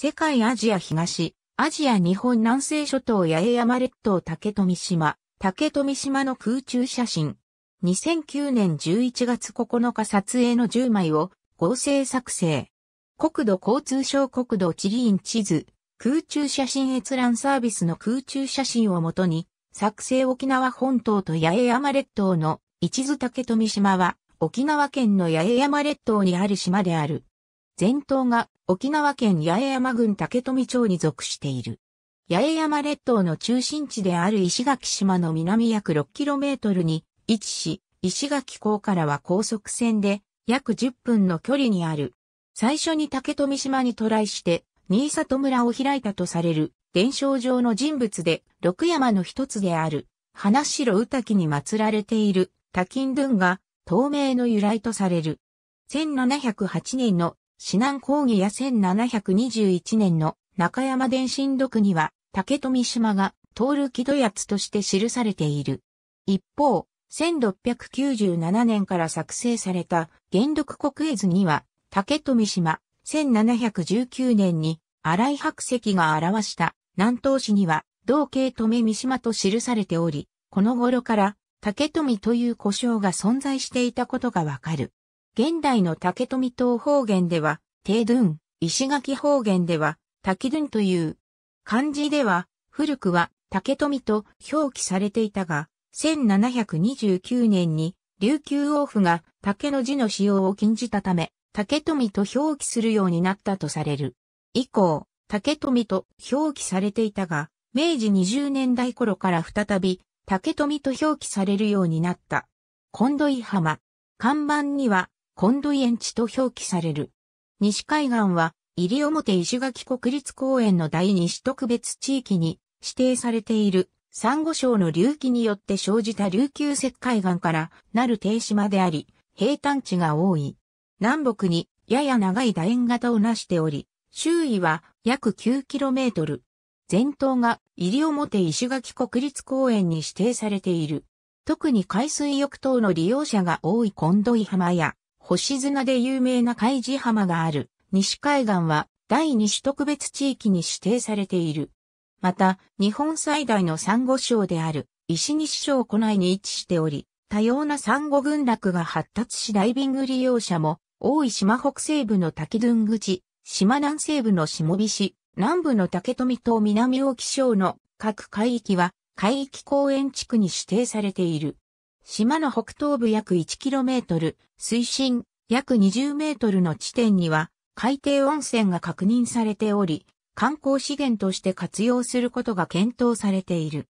世界アジア東、アジア日本南西諸島八重山列島竹富島、竹富島の空中写真。2009年11月9日撮影の10枚を合成作成。国土交通省国土地理院地図、空中写真閲覧サービスの空中写真をもとに、作成沖縄本島と八重山列島の一途竹富島は、沖縄県の八重山列島にある島である。全島が沖縄県八重山郡竹富町に属している。八重山列島の中心地である石垣島の南約 6km に位置し、石垣港からは高速船で約10分の距離にある。最初に竹富島に渡来して、新里村を開いたとされる伝承上の人物で、六山の一つである、花城宇滝に祀られている、多金ドが、透明の由来とされる。1708年の指南講義や1721年の中山伝信録には、竹富島が、通る木戸奴として記されている。一方、1697年から作成された元禄国絵図には、竹富島、1719年に新井白石が表した南東市には、同慶富三島と記されており、この頃から竹富という故障が存在していたことがわかる。現代の竹富島方言では、帝 d 石垣方言では、滝 d という。漢字では、古くは竹富と表記されていたが、1729年に琉球王府が竹の字の使用を禁じたため、竹富と表記するようになったとされる。以降、竹富と表記されていたが、明治20年代頃から再び竹富と表記されるようになった。金土井浜。看板にはコンドイエンチと表記される。西海岸は、西表石垣国立公園の第西特別地域に指定されている、サンゴ礁の隆起によって生じた琉球石海岸からなる低島であり、平坦地が多い。南北にやや長い楕円型をなしており、周囲は約 9km。全島が西表石垣国立公園に指定されている。特に海水浴等の利用者が多いコンドイ浜や星砂で有名な海地浜がある西海岸は第二種特別地域に指定されている。また、日本最大のサンゴ礁である石西礁湖内に位置しており、多様なサンゴ群落が発達しダイビング利用者も多い島北西部の滝群口、島南西部の下菱、南部の竹富島南沖礁の各海域は海域公園地区に指定されている。島の北東部約 1km、水深約 20m の地点には海底温泉が確認されており、観光資源として活用することが検討されている。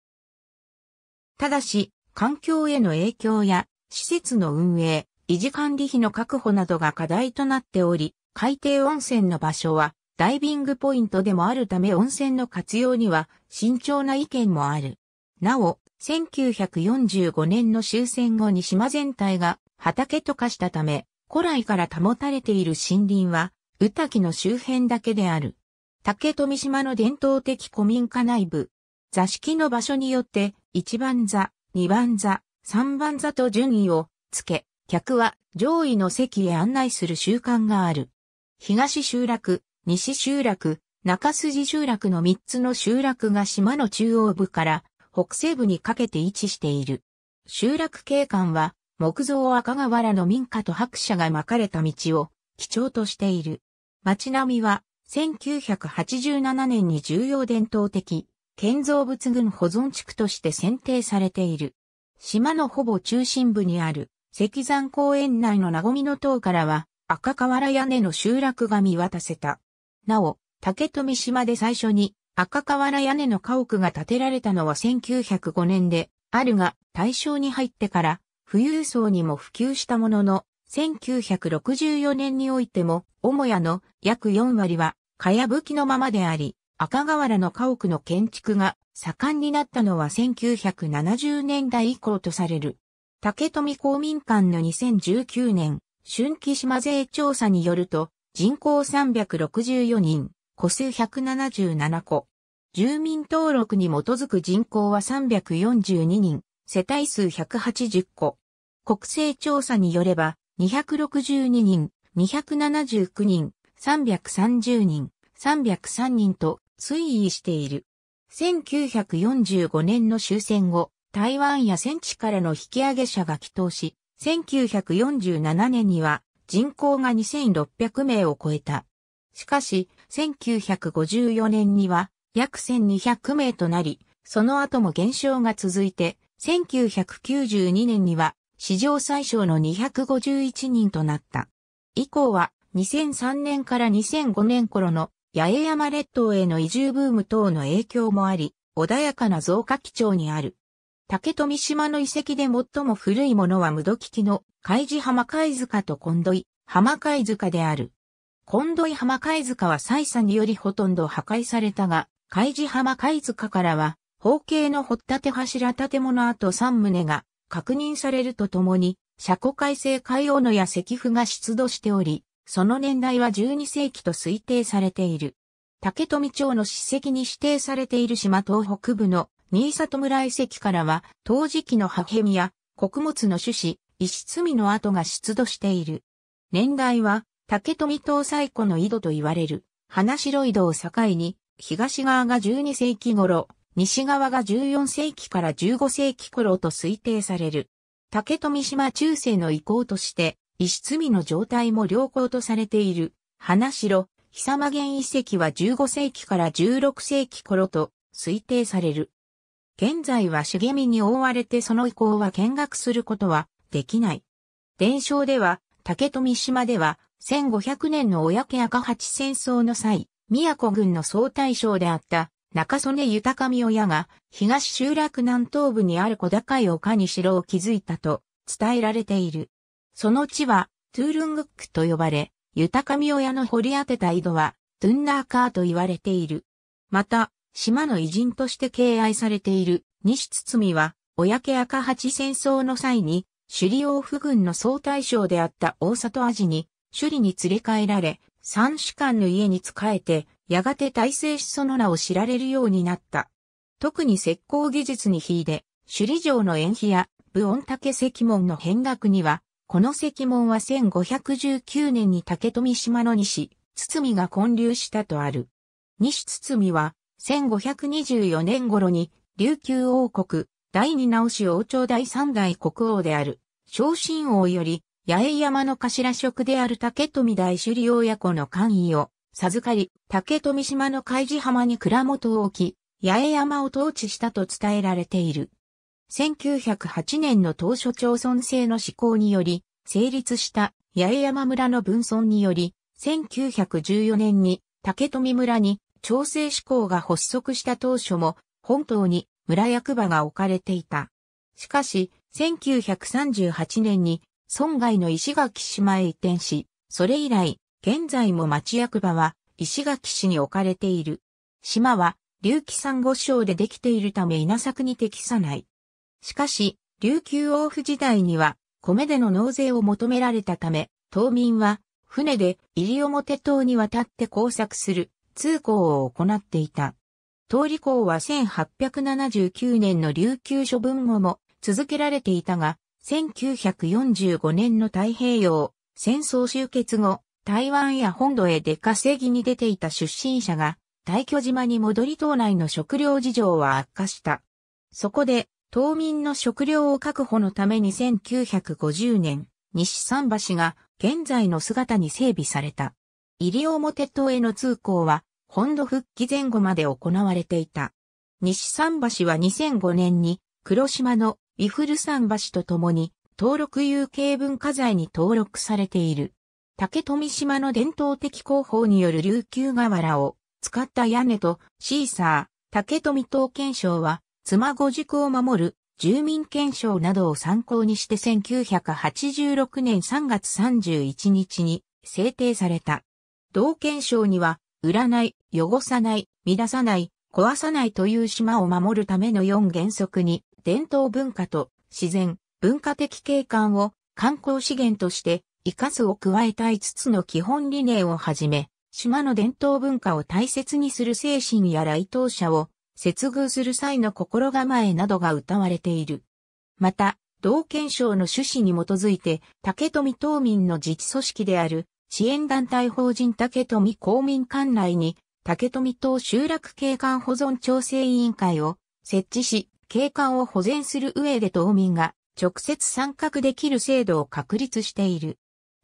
ただし、環境への影響や施設の運営、維持管理費の確保などが課題となっており、海底温泉の場所はダイビングポイントでもあるため温泉の活用には慎重な意見もある。なお、1945年の終戦後に島全体が畑と化したため、古来から保たれている森林は、宇滝の周辺だけである。竹富島の伝統的古民家内部。座敷の場所によって、1番座、2番座、3番座と順位をつけ、客は上位の席へ案内する習慣がある。東集落、西集落、中筋集落の3つの集落が島の中央部から北西部にかけて位置している。集落景観は、木造赤瓦の民家と白車が巻かれた道を基調としている。街並みは、1987年に重要伝統的、建造物群保存地区として選定されている。島のほぼ中心部にある石山公園内の名古の塔からは赤瓦屋根の集落が見渡せた。なお、竹富島で最初に赤瓦屋根の家屋が建てられたのは1905年で、あるが大正に入ってから富裕層にも普及したものの、1964年においても、母屋の約4割は、かやぶきのままであり、赤瓦の家屋の建築が盛んになったのは1970年代以降とされる。竹富公民館の2019年、春季島税調査によると、人口364人、戸数177個。住民登録に基づく人口は342人、世帯数180個。国勢調査によれば、262人、279人、330人、303人と推移している。1945年の終戦後、台湾や戦地からの引き上げ者が帰投し、1947年には人口が2600名を超えた。しかし、1954年には約1200名となり、その後も減少が続いて、1992年には史上最小の251人となった。以降は2003年から2005年頃の八重山列島への移住ブーム等の影響もあり、穏やかな増加基調にある。竹富島の遺跡で最も古いものは無土利きの海地浜貝塚と近土井、浜貝塚である。近土井浜貝塚は採査によりほとんど破壊されたが、海地浜貝塚からは、方形の掘立柱建物跡3棟が確認されるとともに、車庫改正海王のや石符が出土しており、その年代は12世紀と推定されている。竹富町の史跡に指定されている島東北部の新里村遺跡からは、陶磁器の破片や穀物の種子、石積みの跡が出土している。年代は竹富島最古の井戸と言われる、花城井戸を境に、東側が12世紀頃、西側が14世紀から15世紀頃と推定される。竹富島中世の遺構として、石積みの状態も良好とされている、花城、久間源遺跡は15世紀から16世紀頃と推定される。現在は茂みに覆われてその遺構は見学することはできない。伝承では、竹富島では1500年の親家赤八戦争の際、宮古軍の総大将であった中曽根豊臣親が東集落南東部にある小高い丘に城を築いたと伝えられている。その地はトゥールングックと呼ばれ、豊臣親の掘り当てた井戸はトゥンナーカーと言われている。また、島の偉人として敬愛されている西堤は、親家赤八戦争の際に、首里王府軍の総大将であった大里味に首里に連れ帰られ、三主官の家に仕えて、やがて大政子その名を知られるようになった。特に石膏技術に秀で、首里城の縁碑や、武音竹石門の変額には、この石門は1519年に竹富島の西、堤が建立したとある。西堤は、1524年頃に、琉球王国、第二直し王朝第三代国王である、昇進王より、八重山の頭職である竹富大首里親子の官位を授かり、竹富島の海事浜に蔵元を置き、八重山を統治したと伝えられている。1908年の当初町村制の施行により、成立した八重山村の分村により、1914年に竹富村に調整施行が発足した当初も、本島に村役場が置かれていた。しかし、1938年に村外の石垣島へ移転し、それ以来、現在も町役場は石垣市に置かれている。島は琉球珊瑚礁でできているため稲作に適さない。しかし、琉球王府時代には米での納税を求められたため、島民は船で西表島に渡って工作する通行を行っていた。通り港は1879年の琉球処分後も続けられていたが、1945年の太平洋戦争終結後、台湾や本土へ出稼ぎに出ていた出身者が、大巨島に戻り島内の食料事情は悪化した。そこで、島民の食料を確保のために1950年、西桟橋が現在の姿に整備された。西表島への通行は、本土復帰前後まで行われていた。西桟橋は2005年に、黒島のイフル桟橋とともに登録有形文化財に登録されている。竹富島の伝統的工法による琉球瓦を使った屋根とシーサー、竹富刀剣賞は妻御塾を守る住民憲章などを参考にして1986年3月31日に制定された。同憲章には、売らない、汚さない、乱さない、壊さないという島を守るための4原則に伝統文化と自然、文化的景観を観光資源として生かすを加えた5つの基本理念をはじめ、島の伝統文化を大切にする精神や来島者を接遇する際の心構えなどが謳われている。また、同憲章の趣旨に基づいて、竹富島民の自治組織である支援団体法人竹富公民館内に、竹富島集落景観保存調整委員会を設置し、景観を保全する上で島民が直接参画できる制度を確立している。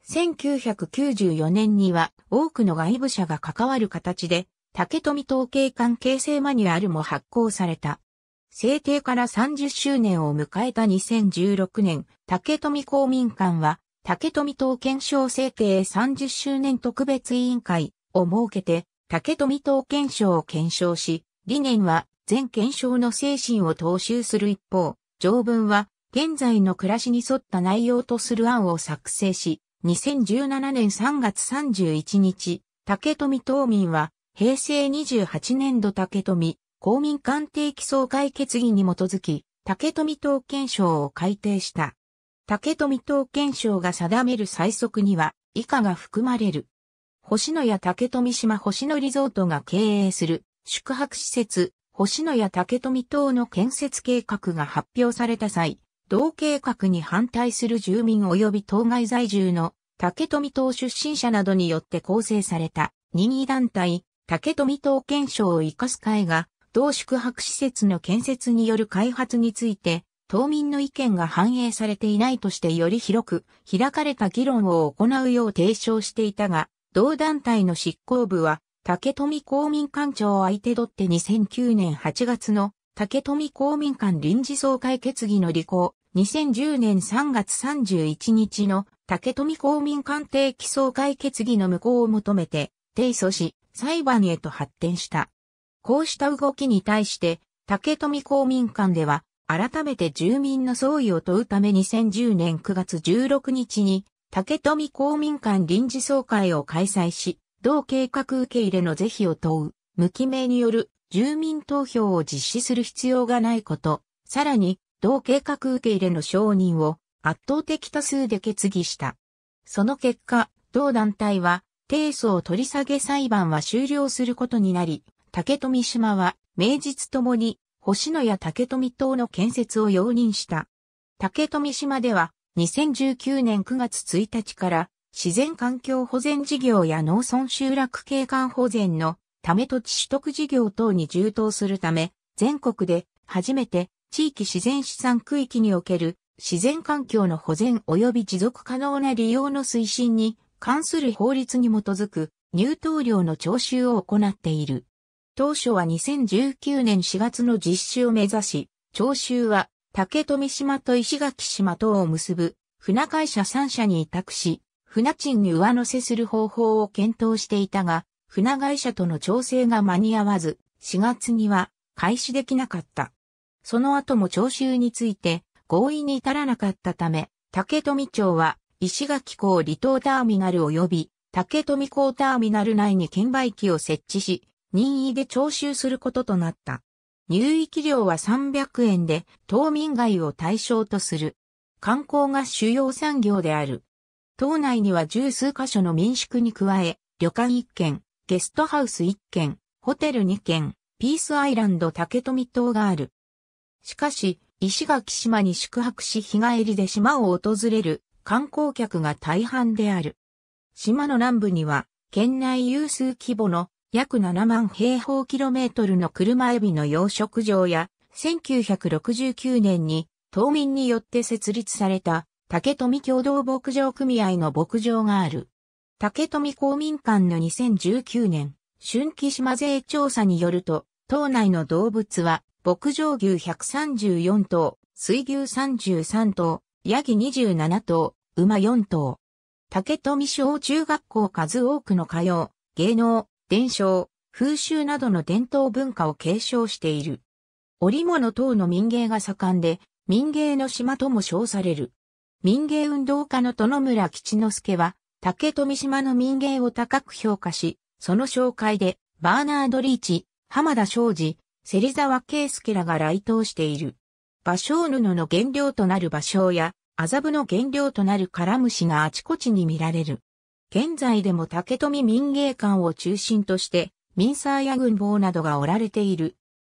1994年には多くの外部者が関わる形で竹富統計館形成マニュアルも発行された。制定から30周年を迎えた2016年、竹富公民館は竹富島検証制定30周年特別委員会を設けて竹富島検証を検証し、理念は全検証の精神を踏襲する一方、条文は現在の暮らしに沿った内容とする案を作成し、2017年3月31日、竹富島民は平成28年度竹富公民官邸起礎会決議に基づき、竹富島憲章を改定した。竹富島憲章が定める最速には以下が含まれる。星野や竹富島星野リゾートが経営する宿泊施設星野や竹富等の建設計画が発表された際、同計画に反対する住民及び当該在住の竹富等出身者などによって構成された任意団体竹富等検証を生かす会が同宿泊施設の建設による開発について島民の意見が反映されていないとしてより広く開かれた議論を行うよう提唱していたが同団体の執行部は竹富公民館長相手取って2009年8月の竹富公民館臨時総会決議の履行、2010年3月31日の竹富公民館定期総会決議の無効を求めて提訴し、裁判へと発展した。こうした動きに対して、竹富公民館では、改めて住民の総意を問うため2010年9月16日に、竹富公民館臨時総会を開催し、同計画受け入れの是非を問う、無記名による住民投票を実施する必要がないこと、さらに、同計画受け入れの承認を圧倒的多数で決議した。その結果、同団体は、提訴を取り下げ裁判は終了することになり、竹富島は、名実ともに、星野や竹富島の建設を容認した。竹富島では、2019年9月1日から、自然環境保全事業や農村集落景観保全のため土地取得事業等に充当するため、全国で初めて地域自然資産区域における自然環境の保全及び持続可能な利用の推進に関する法律に基づく入湯料の徴収を行っている。当初は2019年4月の実施を目指し、徴収は竹富島と石垣島等を結ぶ船会社3社に委託し、船賃に上乗せする方法を検討していたが、船会社との調整が間に合わず、4月には開始できなかった。その後も徴収について合意に至らなかったため、竹富町は石垣港離島ターミナル及び竹富港ターミナル内に券売機を設置し、任意で徴収することとなった。入域料は300円で、島民街を対象とする。観光が主要産業である。島内には十数箇所の民宿に加え、旅館一軒、ゲストハウス一軒、ホテル二軒、ピースアイランド竹富島がある。しかし、石垣島に宿泊し日帰りで島を訪れる観光客が大半である。島の南部には、県内有数規模の約7万平方キロメートルの車エビの養殖場や、1969年に島民によって設立された竹富共同牧場組合の牧場がある。竹富公民館の2019年、春季島税調査によると、島内の動物は、牧場牛134頭、水牛33頭、ヤギ27頭、馬4頭。竹富小中学校数多くの歌謡、芸能、伝承、風習などの伝統文化を継承している。織物等の民芸が盛んで、民芸の島とも称される。民芸運動家の殿村吉之助は、竹富島の民芸を高く評価し、その紹介で、バーナード・リーチ、浜田昌司、芹沢圭介らが来島している。芭蕉布の原料となる芭蕉や、麻布の原料となるカラムシがあちこちに見られる。現在でも竹富民芸館を中心として、民サーや軍棒などがおられている。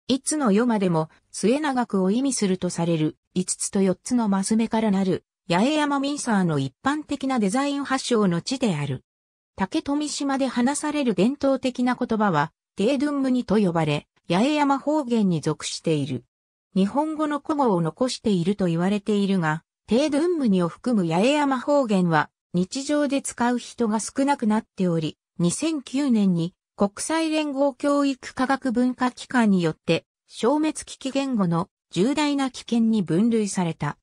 いつの世までも末永くを意味するとされる5つと4つのマス目からなる八重山ミンサーの一般的なデザイン発祥の地である。竹富島で話される伝統的な言葉は、デードゥンムニと呼ばれ、八重山方言に属している。日本語の古語を残していると言われているが、デードゥンムニを含む八重山方言は、日常で使う人が少なくなっており、2009年に国際連合教育科学文化機関によって消滅危機言語の重大な危険に分類された。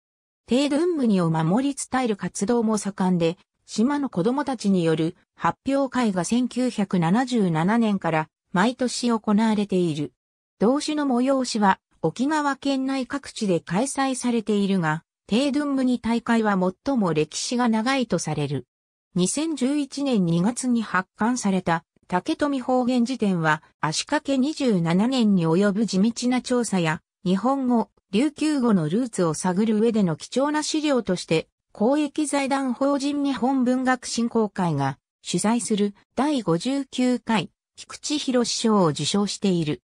低ー部にを守り伝える活動も盛んで、島の子供たちによる発表会が1977年から毎年行われている。同種の催しは沖縄県内各地で開催されているが、低ー部に大会は最も歴史が長いとされる。2011年2月に発刊された竹富方言辞典は足掛け27年に及ぶ地道な調査や日本語、琉球語のルーツを探る上での貴重な資料として、公益財団法人日本文学振興会が主催する第59回菊池博賞を受賞している。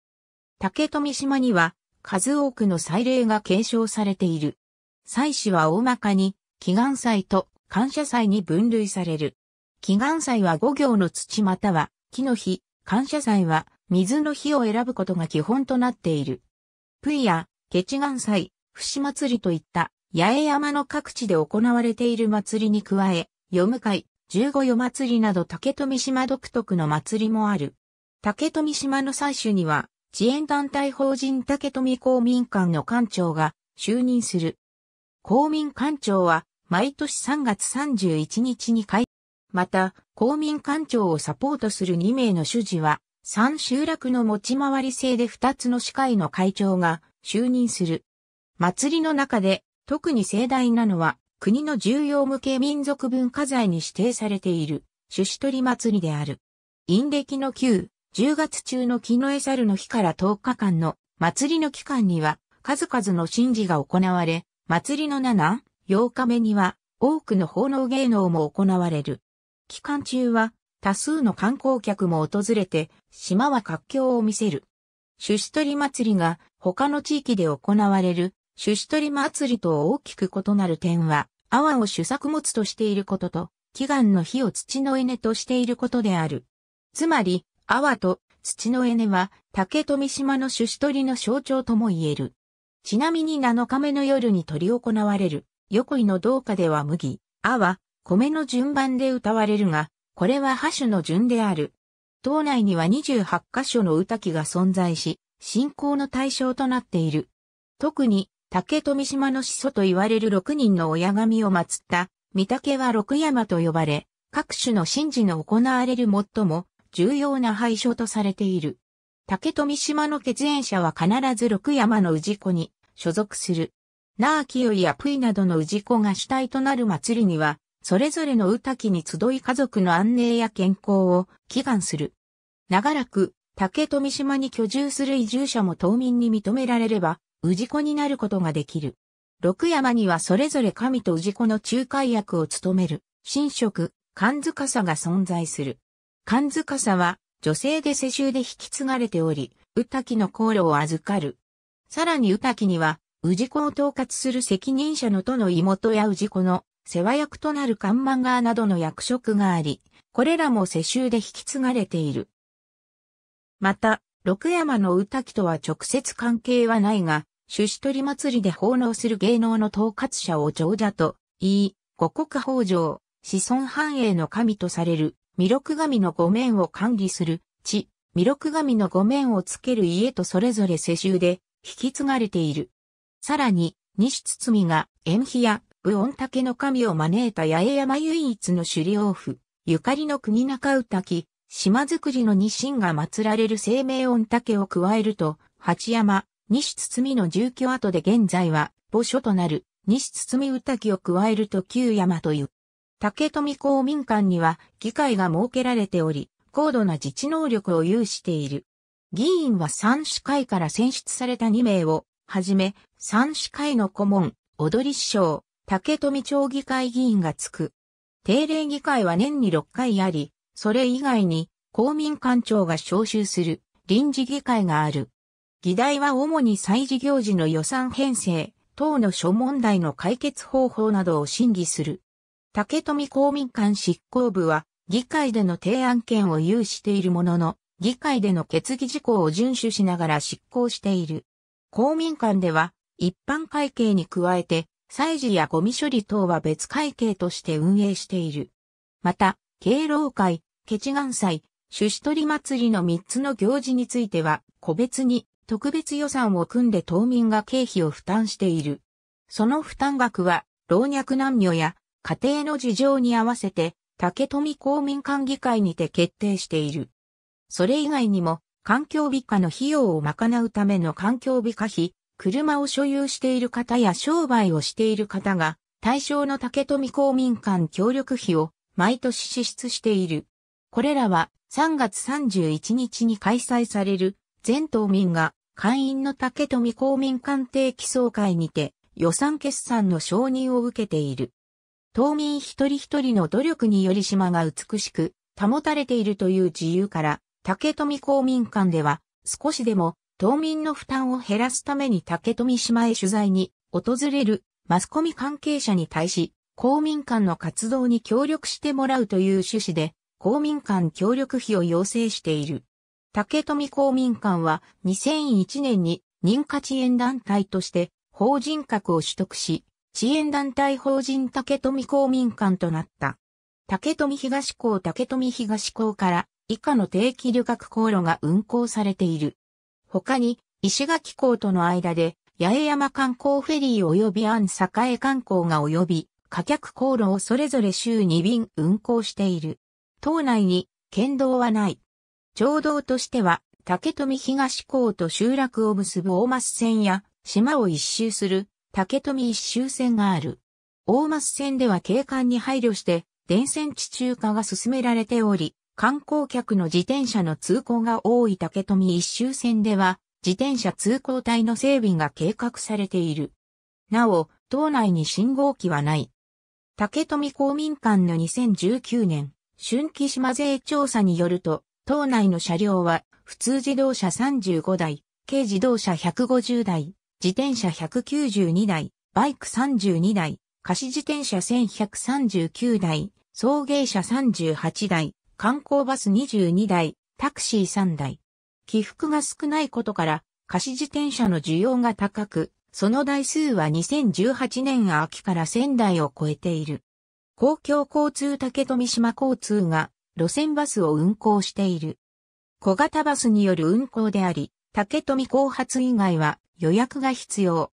竹富島には数多くの祭礼が継承されている。祭祀は大まかに祈願祭と感謝祭に分類される。祈願祭は五行の土または木の日、感謝祭は水の日を選ぶことが基本となっている。プイケチガン祭、節祭りといった、八重山の各地で行われている祭りに加え、夜向会、十五夜祭りなど竹富島独特の祭りもある。竹富島の祭主には、支援団体法人竹富公民館の館長が就任する。公民館長は、毎年3月31日に開、また、公民館長をサポートする2名の主事は、3集落の持ち回り制で2つの司会の会長が就任する。祭りの中で特に盛大なのは国の重要無形民族文化財に指定されている種子取り祭りである。陰暦の旧、10月中の木の餌サの日から10日間の祭りの期間には数々の神事が行われ、祭りの7、8日目には多くの奉納芸能も行われる。期間中は多数の観光客も訪れて島は活況を見せる。種子取り祭りが他の地域で行われる種子取り祭りと大きく異なる点は、阿波を主作物としていることと、祈願の火を土の稲としていることである。つまり、阿波と土の稲は竹富島の種子取りの象徴とも言える。ちなみに7日目の夜に取り行われる、横井の道下では麦、阿波、米の順番で歌われるが、これは覇種の順である。島内には28カ所の歌記が存在し、信仰の対象となっている。特に、竹富島の始祖と言われる6人の親神を祀った、御岳は六山と呼ばれ、各種の神事の行われる最も重要な廃所とされている。竹富島の血縁者は必ず六山の氏子に所属する。ナーキヨイやプイなどの氏子が主体となる祭りには、それぞれの歌きに集い家族の安寧や健康を祈願する。長らく、竹富島に居住する移住者も島民に認められれば、氏子になることができる。六山にはそれぞれ神と氏子の仲介役を務める、神職、神塚さが存在する。神塚さは、女性で世襲で引き継がれており、歌きの航路を預かる。さらに歌きには、氏子を統括する責任者のとの妹や氏子の世話役となる看板側などの役職があり、これらも世襲で引き継がれている。また、六山の歌木とは直接関係はないが、趣旨取り祭りで奉納する芸能の統括者を上者と言い、五国法上、子孫繁栄の神とされる、弥勒神の御面を管理する、地、弥勒神の御面をつける家とそれぞれ世襲で引き継がれている。さらに、西包が、縁碑や武音竹の神を招いた八重山唯一の首里王府、ゆかりの国中宇滝、島づくりの日神が祀られる生命音竹を加えると、八山、西堤の住居跡で現在は、墓所となる、西堤宇滝を加えると旧山という。竹富公民館には議会が設けられており、高度な自治能力を有している。議員は三司会から選出された二名を、はじめ、三司会の顧問、踊り師匠、竹富町議会議員がつく。定例議会は年に6回あり、それ以外に公民館長が招集する臨時議会がある。議題は主に祭事行事の予算編成、等の諸問題の解決方法などを審議する。竹富公民館執行部は議会での提案権を有しているものの、議会での決議事項を遵守しながら執行している。公民館では一般会計に加えて祭事やゴミ処理等は別会計として運営している。また、敬老会、ケチン祭、種子取り祭りの3つの行事については、個別に特別予算を組んで島民が経費を負担している。その負担額は、老若男女や家庭の事情に合わせて、竹富公民館議会にて決定している。それ以外にも、環境美化の費用を賄うための環境美化費、車を所有している方や商売をしている方が、対象の竹富公民館協力費を毎年支出している。これらは3月31日に開催される全島民が会員の竹富公民館定期総会にて予算決算の承認を受けている。島民一人一人の努力により島が美しく保たれているという自由から竹富公民館では少しでも島民の負担を減らすために竹富島へ取材に訪れるマスコミ関係者に対し、公民館の活動に協力してもらうという趣旨で、公民館協力費を要請している。竹富公民館は2001年に認可遅延団体として法人格を取得し、遅延団体法人竹富公民館となった。竹富東港竹富東港から以下の定期旅客航路が運行されている。他に、石垣港との間で、八重山観光フェリー及び安栄観光が及び、貨客航路をそれぞれ週2便運航している。島内に、県道はない。町道としては、竹富東港と集落を結ぶ大松線や、島を一周する竹富一周線がある。大松線では景観に配慮して、電線地中化が進められており、観光客の自転車の通行が多い竹富一周線では、自転車通行帯の整備が計画されている。なお、島内に信号機はない。竹富公民館の2019年、春季島税調査によると、島内の車両は、普通自動車35台、軽自動車150台、自転車192台、バイク32台、貸し自転車1139台、送迎車38台、観光バス22台、タクシー3台。起伏が少ないことから、貸し自転車の需要が高く、その台数は2018年秋から1000台を超えている。公共交通竹富島交通が路線バスを運行している。小型バスによる運行であり、竹富後発以外は予約が必要。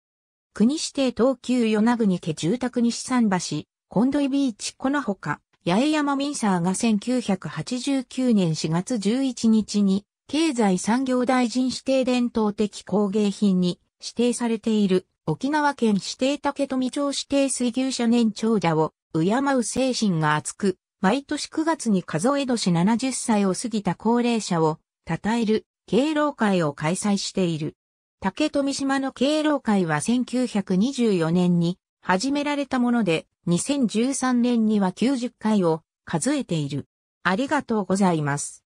国指定東急与那国家住宅西桟橋、近藤ドイビーチこのほか、八重山ミンサーが1989年4月11日に、経済産業大臣指定伝統的工芸品に指定されている沖縄県指定竹富町指定水牛舎年長者を敬う精神が厚く、毎年9月に数え年70歳を過ぎた高齢者を称える敬老会を開催している。竹富島の敬老会は1924年に始められたもので、2013年には90回を数えている。ありがとうございます。